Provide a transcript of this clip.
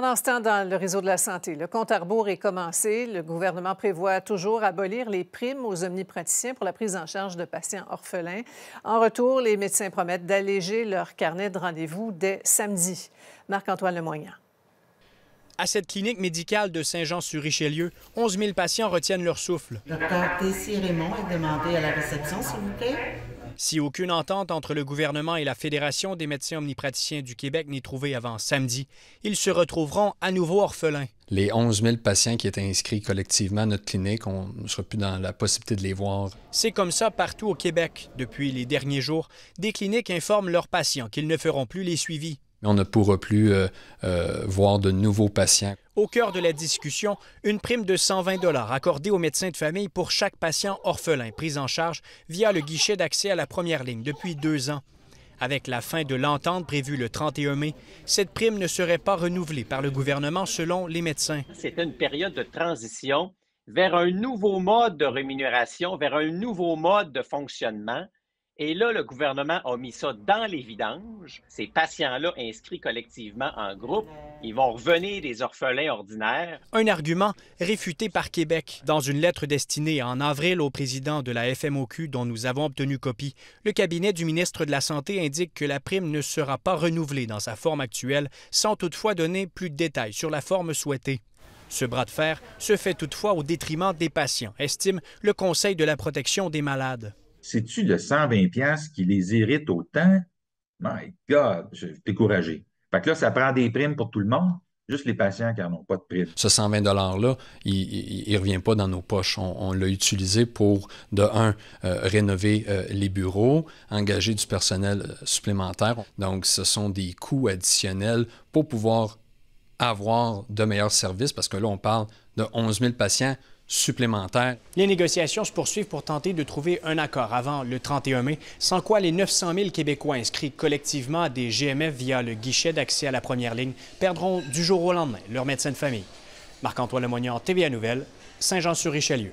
Pendant ce temps, dans le réseau de la santé, le compte à rebours est commencé. Le gouvernement prévoit toujours abolir les primes aux omnipraticiens pour la prise en charge de patients orphelins. En retour, les médecins promettent d'alléger leur carnet de rendez-vous dès samedi. Marc-Antoine Lemoyant. À cette clinique médicale de Saint-Jean-sur-Richelieu, 11 000 patients retiennent leur souffle. Docteur tessier Raymond est demandé à la réception, s'il vous plaît. Si aucune entente entre le gouvernement et la Fédération des médecins omnipraticiens du Québec n'est trouvée avant samedi, ils se retrouveront à nouveau orphelins. Les 11 000 patients qui étaient inscrits collectivement à notre clinique, on ne sera plus dans la possibilité de les voir. C'est comme ça partout au Québec. Depuis les derniers jours, des cliniques informent leurs patients qu'ils ne feront plus les suivis on ne pourra plus euh, euh, voir de nouveaux patients. Au cœur de la discussion, une prime de 120 dollars accordée aux médecins de famille pour chaque patient orphelin pris en charge via le guichet d'accès à la première ligne depuis deux ans. Avec la fin de l'entente prévue le 31 mai, cette prime ne serait pas renouvelée par le gouvernement selon les médecins. C'est une période de transition vers un nouveau mode de rémunération, vers un nouveau mode de fonctionnement et là, le gouvernement a mis ça dans les vidanges. Ces patients-là, inscrits collectivement en groupe, ils vont revenir des orphelins ordinaires. Un argument réfuté par Québec. Dans une lettre destinée en avril au président de la FMOQ dont nous avons obtenu copie, le cabinet du ministre de la Santé indique que la prime ne sera pas renouvelée dans sa forme actuelle, sans toutefois donner plus de détails sur la forme souhaitée. Ce bras de fer se fait toutefois au détriment des patients, estime le Conseil de la protection des malades. C'est-tu le 120$ qui les irrite autant? My God, je suis découragé. Fait que là, ça prend des primes pour tout le monde juste les patients qui n'en ont pas de primes. Ce 120 $-là, il ne revient pas dans nos poches. On, l'a utilisé pour, de un, euh, rénover euh, les bureaux, engager du personnel euh, supplémentaire. Donc, ce sont des coûts additionnels pour pouvoir avoir de meilleurs services, parce que là, on parle de 11 000 patients les négociations se poursuivent pour tenter de trouver un accord avant le 31 mai, sans quoi les 900 000 Québécois inscrits collectivement à des GMF via le guichet d'accès à la première ligne perdront du jour au lendemain leur médecin de famille. Marc-Antoine Lemoyneur, TVA Nouvelle, Saint-Jean-sur-Richelieu.